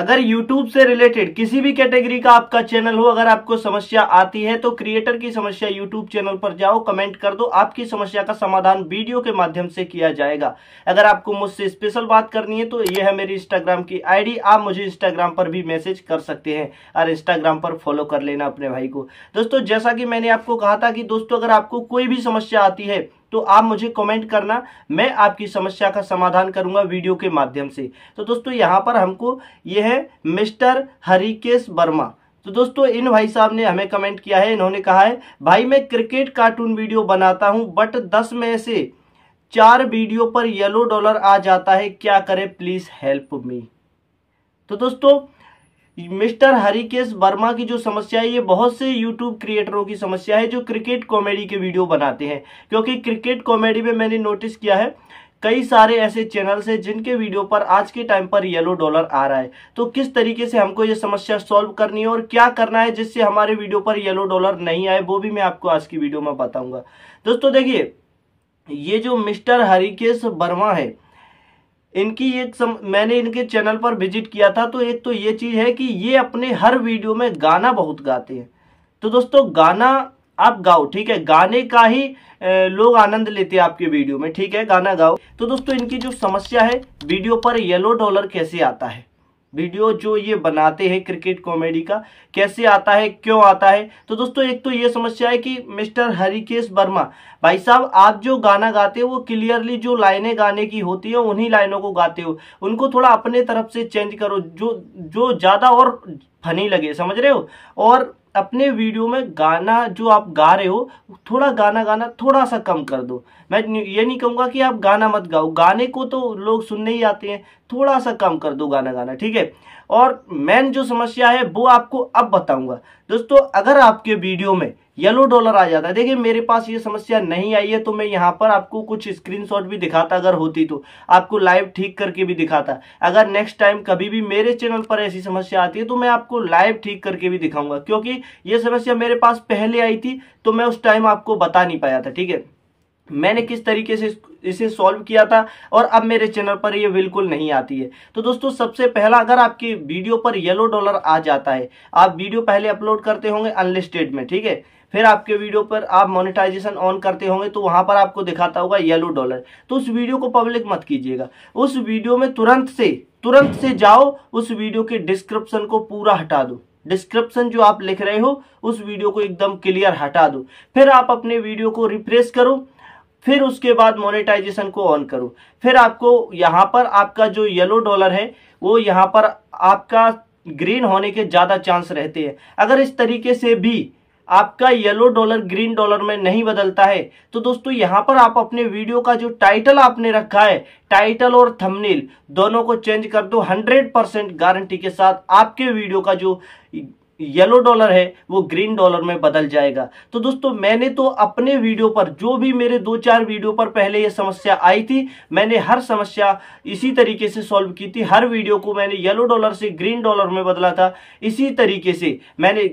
अगर YouTube से related किसी भी कैटेगरी का आपका चैनल हो अगर आपको समस्या आती है तो क्रिएटर की समस्या YouTube चैनल पर जाओ कमेंट कर दो आपकी समस्या का समाधान वीडियो के माध्यम से किया जाएगा अगर आपको मुझसे स्पेशल बात करनी है तो यह है मेरी Instagram की आईडी आप मुझे Instagram पर भी मैसेज कर सकते हैं और Instagram पर फॉलो कर लेना अपने भाई को दोस्तों जैसा कि मैंने आपको कहा था कि दोस्तों अगर आपको कोई भी समस्या आती है तो आप मुझे कमेंट करना मैं आपकी समस्या का समाधान करूंगा वीडियो के माध्यम से तो दोस्तों यहाँ पर हमको ये है मिस्टर हरिकेश वर्मा तो दोस्तों इन भाई साहब ने हमें कमेंट किया है इन्होंने कहा है भाई मैं क्रिकेट कार्टून वीडियो बनाता हूं बट दस में से चार वीडियो पर येलो डॉलर आ जाता है क्या करें प्लीज हेल्प मी तो दोस्तों मिस्टर हरिकेश वर्मा की जो समस्या है ये बहुत से यूट्यूब क्रिएटरों की समस्या है जो क्रिकेट कॉमेडी के वीडियो बनाते हैं क्योंकि क्रिकेट कॉमेडी में मैंने नोटिस किया है कई सारे ऐसे चैनल्स हैं जिनके वीडियो पर आज के टाइम पर येलो डॉलर आ रहा है तो किस तरीके से हमको ये समस्या सॉल्व करनी है और क्या करना है जिससे हमारे वीडियो पर येलो डॉलर नहीं आए वो भी मैं आपको आज की वीडियो में बताऊंगा दोस्तों देखिए ये जो मिस्टर हरिकेश वर्मा है इनकी एक सम, मैंने इनके चैनल पर विजिट किया था तो एक तो ये चीज़ है कि ये अपने हर वीडियो में गाना बहुत गाते हैं तो दोस्तों गाना आप गाओ ठीक है गाने का ही लोग आनंद लेते हैं आपके वीडियो में ठीक है गाना गाओ तो दोस्तों इनकी जो समस्या है वीडियो पर येलो डॉलर कैसे आता है वीडियो जो ये बनाते हैं क्रिकेट कॉमेडी का कैसे आता है क्यों आता है तो दोस्तों एक तो ये समस्या है कि मिस्टर हरिकेश वर्मा भाई साहब आप जो गाना गाते हो वो क्लियरली जो लाइनें गाने की होती है उन्हीं लाइनों को गाते हो उनको थोड़ा अपने तरफ से चेंज करो जो जो ज़्यादा और फनी लगे समझ रहे हो और अपने वीडियो में गाना जो आप गा रहे हो थोड़ा गाना गाना थोड़ा सा कम कर दो मैं ये नहीं कहूँगा कि आप गाना मत गाओ गाने को तो लोग सुनने ही आते हैं थोड़ा सा कम कर दो गाना गाना ठीक है और मेन जो समस्या है वो आपको अब बताऊंगा दोस्तों अगर आपके वीडियो में येलो डॉलर आ जाता है देखिए मेरे पास ये समस्या नहीं आई है तो मैं यहाँ पर आपको कुछ स्क्रीनशॉट भी दिखाता अगर होती तो आपको लाइव ठीक करके भी दिखाता अगर नेक्स्ट टाइम कभी भी मेरे चैनल पर ऐसी समस्या आती है तो मैं आपको लाइव ठीक करके भी दिखाऊंगा क्योंकि ये समस्या मेरे पास पहले आई थी तो मैं उस टाइम आपको बता नहीं पाया था ठीक है मैंने किस तरीके से इसे सॉल्व किया था और अब मेरे चैनल पर ये बिल्कुल नहीं आती है तो दोस्तों सबसे पहला अगर आपकी वीडियो पर येलो डॉलर आ जाता है आप वीडियो पहले अपलोड करते होंगे अनलिस्टेड में ठीक है फिर आपके वीडियो पर आप मोनेटाइजेशन ऑन करते होंगे तो वहां पर आपको दिखाता होगा येलो डॉलर तो उस वीडियो को पब्लिक मत कीजिएगा उस वीडियो में तुरंत से तुरंत से जाओ उस वीडियो के डिस्क्रिप्शन को पूरा हटा दो डिस्क्रिप्शन जो आप लिख रहे हो उस वीडियो को एकदम क्लियर हटा दो फिर आप अपने वीडियो को रिफ्रेश करो फिर उसके बाद मोनेटाइजेशन को ऑन करो फिर आपको यहां पर आपका जो येलो डॉलर है वो यहाँ पर आपका ग्रीन होने के ज़्यादा चांस रहते हैं अगर इस तरीके से भी आपका येलो डॉलर ग्रीन डॉलर में नहीं बदलता है तो दोस्तों यहां पर आप अपने वीडियो का जो टाइटल आपने रखा है टाइटल और थंबनेल दोनों को चेंज कर दो 100 परसेंट गारंटी के साथ आपके वीडियो का जो येलो डॉलर है वो ग्रीन डॉलर में बदल जाएगा तो दोस्तों मैंने तो अपने वीडियो पर जो भी मेरे दो चार वीडियो पर पहले ये समस्या आई थी मैंने हर समस्या इसी तरीके से सॉल्व की थी हर वीडियो को मैंने येलो डॉलर से ग्रीन डॉलर में बदला था इसी तरीके से मैंने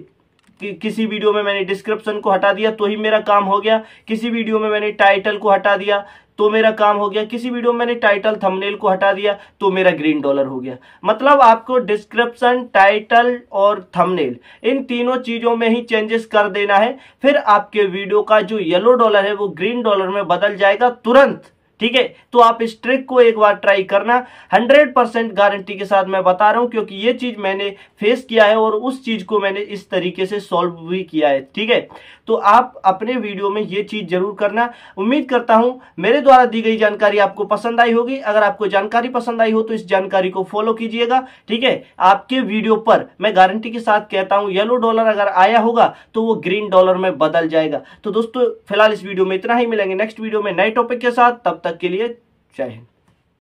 किसी वीडियो में मैंने डिस्क्रिप्शन को हटा दिया तो ही मेरा काम हो गया किसी वीडियो में मैंने टाइटल को हटा दिया तो मेरा काम हो गया किसी वीडियो में मैंने टाइटल थंबनेल को हटा दिया तो मेरा ग्रीन डॉलर हो गया मतलब आपको डिस्क्रिप्शन टाइटल और थंबनेल इन तीनों चीजों में ही चेंजेस कर देना है फिर आपके वीडियो का जो येलो डॉलर है वो ग्रीन डॉलर में बदल जाएगा तुरंत ठीक है तो आप इस ट्रिक को एक बार ट्राई करना 100% गारंटी के साथ मैं बता रहा हूं क्योंकि ये चीज मैंने फेस किया है और उस चीज को मैंने इस तरीके से सॉल्व भी किया है ठीक है तो आप अपने वीडियो में ये चीज जरूर करना उम्मीद करता हूं मेरे द्वारा दी गई जानकारी आपको पसंद आई होगी अगर आपको जानकारी पसंद आई हो तो इस जानकारी को फॉलो कीजिएगा ठीक है आपके वीडियो पर मैं गारंटी के साथ कहता हूं येलो डॉलर अगर आया होगा तो वो ग्रीन डॉलर में बदल जाएगा तो दोस्तों फिलहाल इस वीडियो में इतना ही मिलेंगे नेक्स्ट वीडियो में नए टॉपिक के साथ तब तक तक के लिए जय हिंद